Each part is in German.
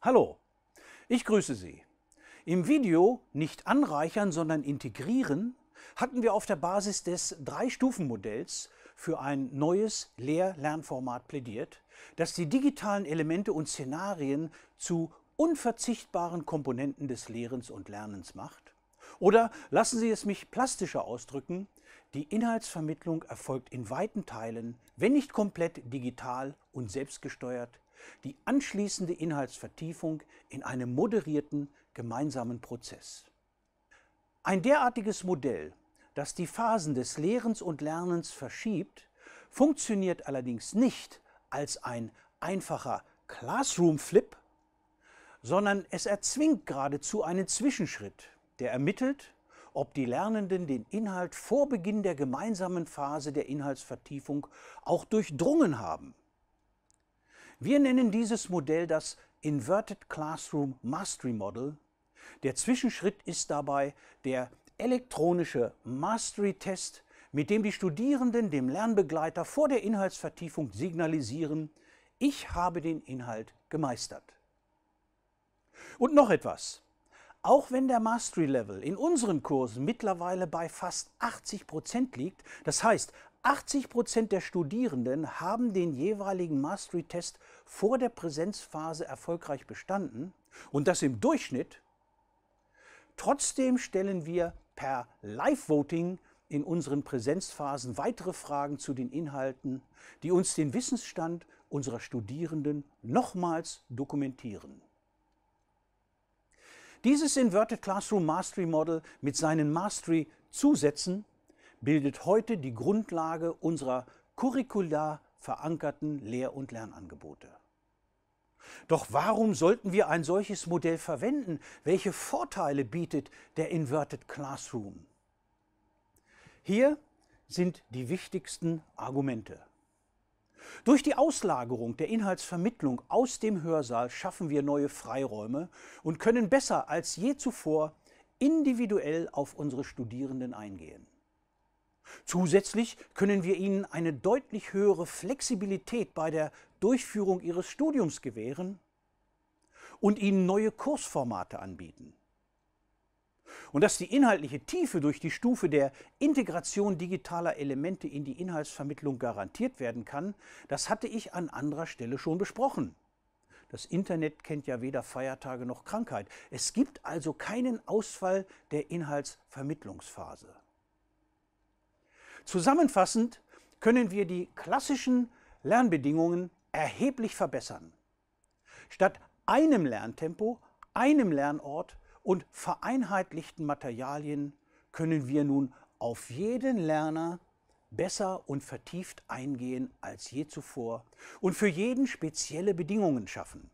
Hallo, ich grüße Sie. Im Video Nicht anreichern, sondern integrieren hatten wir auf der Basis des Drei-Stufen-Modells für ein neues Lehr-Lernformat plädiert, das die digitalen Elemente und Szenarien zu unverzichtbaren Komponenten des Lehrens und Lernens macht. Oder lassen Sie es mich plastischer ausdrücken, die Inhaltsvermittlung erfolgt in weiten Teilen, wenn nicht komplett digital und selbstgesteuert die anschließende Inhaltsvertiefung in einem moderierten gemeinsamen Prozess. Ein derartiges Modell, das die Phasen des Lehrens und Lernens verschiebt, funktioniert allerdings nicht als ein einfacher Classroom-Flip, sondern es erzwingt geradezu einen Zwischenschritt, der ermittelt, ob die Lernenden den Inhalt vor Beginn der gemeinsamen Phase der Inhaltsvertiefung auch durchdrungen haben. Wir nennen dieses Modell das Inverted Classroom Mastery Model. Der Zwischenschritt ist dabei der elektronische Mastery-Test, mit dem die Studierenden dem Lernbegleiter vor der Inhaltsvertiefung signalisieren, ich habe den Inhalt gemeistert. Und noch etwas. Auch wenn der Mastery Level in unseren Kursen mittlerweile bei fast 80 Prozent liegt, das heißt, 80 Prozent der Studierenden haben den jeweiligen Mastery-Test vor der Präsenzphase erfolgreich bestanden und das im Durchschnitt. Trotzdem stellen wir per Live-Voting in unseren Präsenzphasen weitere Fragen zu den Inhalten, die uns den Wissensstand unserer Studierenden nochmals dokumentieren. Dieses Inverted Classroom Mastery Model mit seinen Mastery-Zusätzen bildet heute die Grundlage unserer curricular verankerten Lehr- und Lernangebote. Doch warum sollten wir ein solches Modell verwenden? Welche Vorteile bietet der Inverted Classroom? Hier sind die wichtigsten Argumente. Durch die Auslagerung der Inhaltsvermittlung aus dem Hörsaal schaffen wir neue Freiräume und können besser als je zuvor individuell auf unsere Studierenden eingehen. Zusätzlich können wir ihnen eine deutlich höhere Flexibilität bei der Durchführung ihres Studiums gewähren und ihnen neue Kursformate anbieten. Und dass die inhaltliche Tiefe durch die Stufe der Integration digitaler Elemente in die Inhaltsvermittlung garantiert werden kann, das hatte ich an anderer Stelle schon besprochen. Das Internet kennt ja weder Feiertage noch Krankheit. Es gibt also keinen Ausfall der Inhaltsvermittlungsphase. Zusammenfassend können wir die klassischen Lernbedingungen erheblich verbessern. Statt einem Lerntempo, einem Lernort und vereinheitlichten Materialien können wir nun auf jeden Lerner besser und vertieft eingehen als je zuvor und für jeden spezielle Bedingungen schaffen.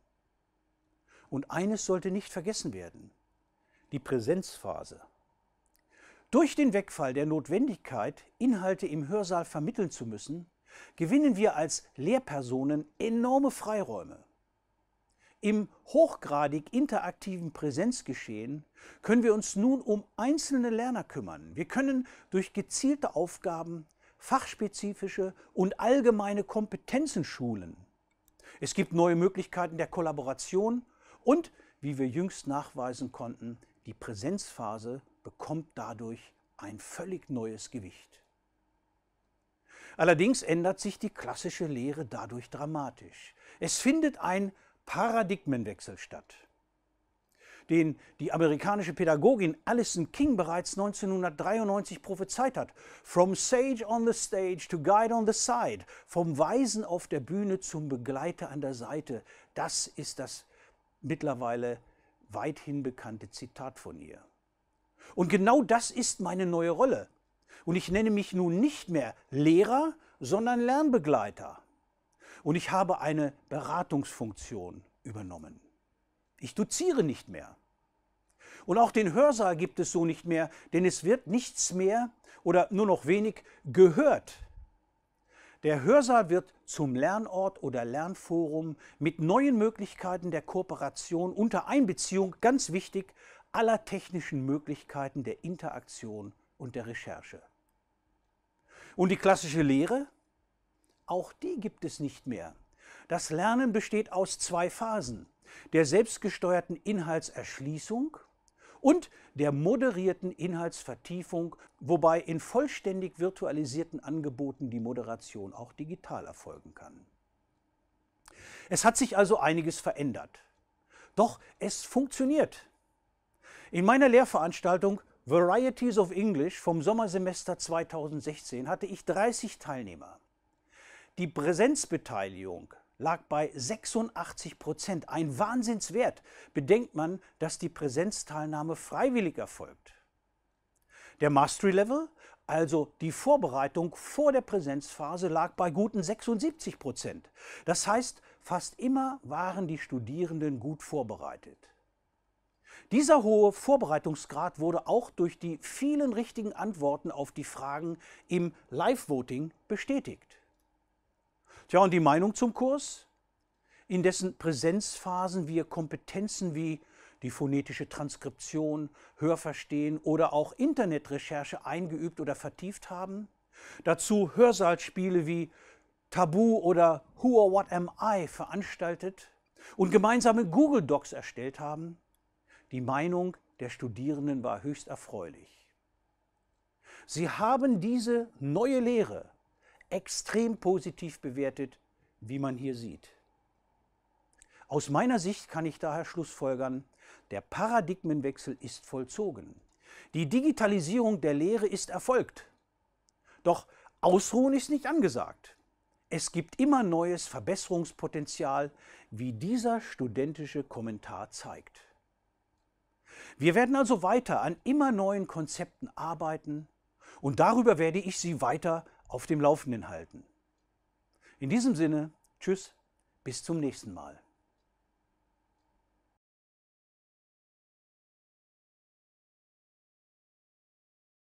Und eines sollte nicht vergessen werden, die Präsenzphase. Durch den Wegfall der Notwendigkeit, Inhalte im Hörsaal vermitteln zu müssen, gewinnen wir als Lehrpersonen enorme Freiräume. Im hochgradig interaktiven Präsenzgeschehen können wir uns nun um einzelne Lerner kümmern. Wir können durch gezielte Aufgaben fachspezifische und allgemeine Kompetenzen schulen. Es gibt neue Möglichkeiten der Kollaboration und, wie wir jüngst nachweisen konnten, die Präsenzphase bekommt dadurch ein völlig neues Gewicht. Allerdings ändert sich die klassische Lehre dadurch dramatisch. Es findet ein Paradigmenwechsel statt, den die amerikanische Pädagogin Alison King bereits 1993 prophezeit hat. From Sage on the Stage to Guide on the Side, vom Weisen auf der Bühne zum Begleiter an der Seite, das ist das mittlerweile weithin bekannte Zitat von ihr. Und genau das ist meine neue Rolle. Und ich nenne mich nun nicht mehr Lehrer, sondern Lernbegleiter. Und ich habe eine Beratungsfunktion übernommen. Ich doziere nicht mehr. Und auch den Hörsaal gibt es so nicht mehr, denn es wird nichts mehr oder nur noch wenig gehört. Der Hörsaal wird zum Lernort oder Lernforum mit neuen Möglichkeiten der Kooperation unter Einbeziehung, ganz wichtig, aller technischen Möglichkeiten der Interaktion und der Recherche. Und die klassische Lehre? Auch die gibt es nicht mehr. Das Lernen besteht aus zwei Phasen, der selbstgesteuerten Inhaltserschließung und der moderierten Inhaltsvertiefung, wobei in vollständig virtualisierten Angeboten die Moderation auch digital erfolgen kann. Es hat sich also einiges verändert. Doch es funktioniert. In meiner Lehrveranstaltung Varieties of English vom Sommersemester 2016 hatte ich 30 Teilnehmer. Die Präsenzbeteiligung lag bei 86 Prozent, ein Wahnsinnswert, bedenkt man, dass die Präsenzteilnahme freiwillig erfolgt. Der Mastery Level, also die Vorbereitung vor der Präsenzphase, lag bei guten 76 Prozent. Das heißt, fast immer waren die Studierenden gut vorbereitet. Dieser hohe Vorbereitungsgrad wurde auch durch die vielen richtigen Antworten auf die Fragen im Live-Voting bestätigt. Tja, und die Meinung zum Kurs? In dessen Präsenzphasen wir Kompetenzen wie die phonetische Transkription, Hörverstehen oder auch Internetrecherche eingeübt oder vertieft haben. Dazu Hörsaalspiele wie Tabu oder Who or What Am I veranstaltet und gemeinsame Google Docs erstellt haben. Die Meinung der Studierenden war höchst erfreulich. Sie haben diese neue Lehre extrem positiv bewertet, wie man hier sieht. Aus meiner Sicht kann ich daher schlussfolgern, der Paradigmenwechsel ist vollzogen. Die Digitalisierung der Lehre ist erfolgt. Doch Ausruhen ist nicht angesagt. Es gibt immer neues Verbesserungspotenzial, wie dieser studentische Kommentar zeigt. Wir werden also weiter an immer neuen Konzepten arbeiten und darüber werde ich Sie weiter auf dem Laufenden halten. In diesem Sinne, tschüss, bis zum nächsten Mal.